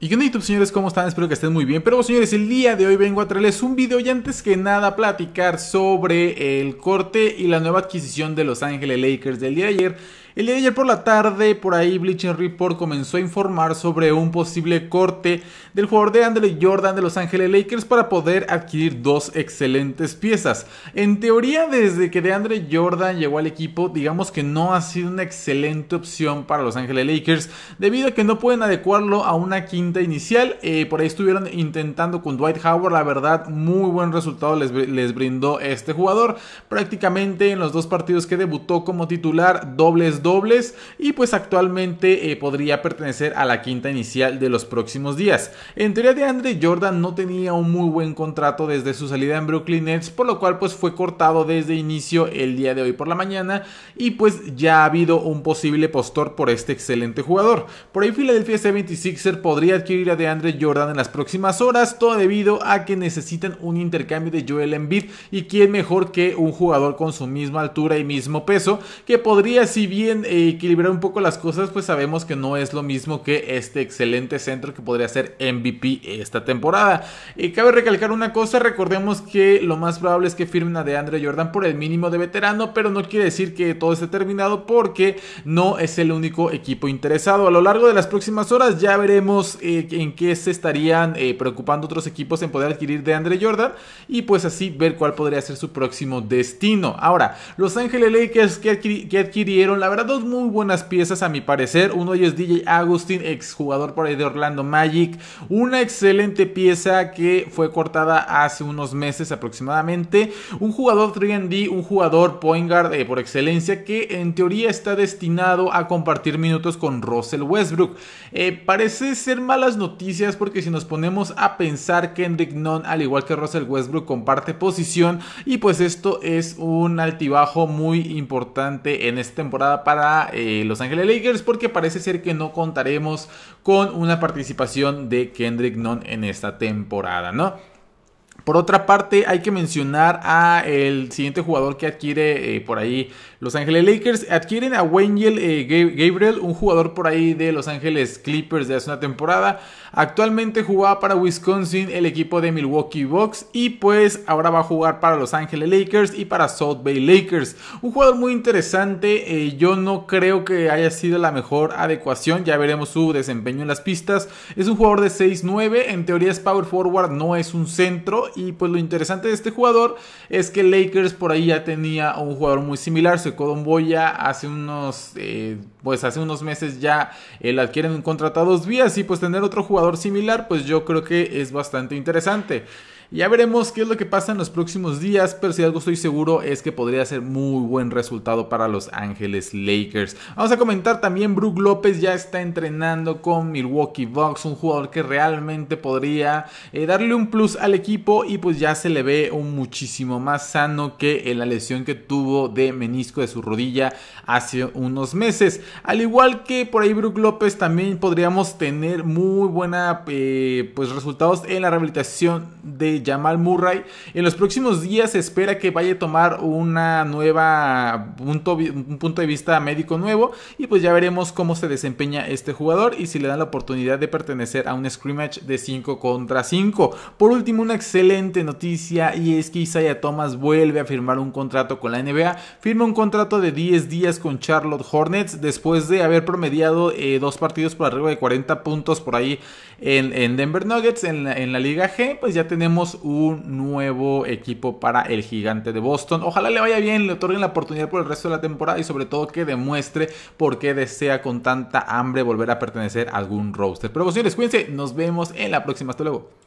Y qué YouTube señores, ¿cómo están? Espero que estén muy bien. Pero señores, el día de hoy vengo a traerles un video y antes que nada platicar sobre el corte y la nueva adquisición de Los Ángeles Lakers del día de ayer el día de ayer por la tarde, por ahí Bleacher Report comenzó a informar sobre un posible corte del jugador de Andre Jordan de Los Ángeles Lakers para poder adquirir dos excelentes piezas. En teoría, desde que DeAndre Jordan llegó al equipo, digamos que no ha sido una excelente opción para Los Ángeles Lakers, debido a que no pueden adecuarlo a una quinta inicial. Eh, por ahí estuvieron intentando con Dwight Howard, la verdad, muy buen resultado les, les brindó este jugador. Prácticamente en los dos partidos que debutó como titular, dobles dobles y pues actualmente eh, podría pertenecer a la quinta inicial de los próximos días. En teoría de Andre Jordan no tenía un muy buen contrato desde su salida en Brooklyn Nets, por lo cual pues fue cortado desde inicio el día de hoy por la mañana y pues ya ha habido un posible postor por este excelente jugador. Por ahí Philadelphia 76er podría adquirir a Andre Jordan en las próximas horas, todo debido a que necesitan un intercambio de Joel Embiid y quién mejor que un jugador con su misma altura y mismo peso que podría si bien eh, equilibrar un poco las cosas, pues sabemos que no es lo mismo que este excelente centro que podría ser MVP esta temporada. Y cabe recalcar una cosa, recordemos que lo más probable es que firmen a DeAndre Jordan por el mínimo de veterano, pero no quiere decir que todo esté terminado porque no es el único equipo interesado. A lo largo de las próximas horas ya veremos eh, en qué se estarían eh, preocupando otros equipos en poder adquirir de DeAndre Jordan y pues así ver cuál podría ser su próximo destino. Ahora, Los Ángeles Lakers que, que adquirieron la verdad dos muy buenas piezas a mi parecer. Uno de ellos DJ Agustín, exjugador por ahí de Orlando Magic. Una excelente pieza que fue cortada hace unos meses aproximadamente. Un jugador 3D, un jugador point guard eh, por excelencia que en teoría está destinado a compartir minutos con Russell Westbrook. Eh, parece ser malas noticias porque si nos ponemos a pensar que Kendrick Nunn, al igual que Russell Westbrook, comparte posición y pues esto es un altibajo muy importante en esta temporada para eh, Los Angeles Lakers porque parece ser que no contaremos con una participación de Kendrick Nunn en esta temporada, ¿no? Por otra parte, hay que mencionar a el siguiente jugador que adquiere eh, por ahí Los Ángeles Lakers. Adquieren a Wengel eh, Gabriel, un jugador por ahí de Los Ángeles Clippers de hace una temporada. Actualmente jugaba para Wisconsin, el equipo de Milwaukee Bucks. Y pues ahora va a jugar para Los Ángeles Lakers y para South Bay Lakers. Un jugador muy interesante. Eh, yo no creo que haya sido la mejor adecuación. Ya veremos su desempeño en las pistas. Es un jugador de 6-9. En teoría es power forward, no es un centro y pues lo interesante de este jugador es que Lakers por ahí ya tenía un jugador muy similar. Secodon Boya hace unos, eh, pues hace unos meses ya el eh, adquieren a contratados vías. Y pues tener otro jugador similar, pues yo creo que es bastante interesante. Ya veremos qué es lo que pasa en los próximos días, pero si algo estoy seguro es que podría ser muy buen resultado para Los Ángeles Lakers. Vamos a comentar también, Brook López ya está entrenando con Milwaukee Bucks, un jugador que realmente podría eh, darle un plus al equipo y pues ya se le ve un muchísimo más sano que en eh, la lesión que tuvo de menisco de su rodilla hace unos meses. Al igual que por ahí Brook López también podríamos tener muy buena eh, pues resultados en la rehabilitación de Llama Jamal Murray. En los próximos días se espera que vaya a tomar una nueva, un, un punto de vista médico nuevo y pues ya veremos cómo se desempeña este jugador y si le dan la oportunidad de pertenecer a un scrimmage de 5 contra 5. Por último, una excelente noticia y es que Isaiah Thomas vuelve a firmar un contrato con la NBA. Firma un contrato de 10 días con Charlotte Hornets después de haber promediado eh, dos partidos por arriba de 40 puntos por ahí en, Denver Nuggets en la Liga G. Pues ya tenemos un nuevo equipo para el gigante de Boston. Ojalá le vaya bien, le otorguen la oportunidad por el resto de la temporada y sobre todo que demuestre por qué desea con tanta hambre volver a pertenecer a algún roster. Pero, pues, señores, cuídense, nos vemos en la próxima. Hasta luego.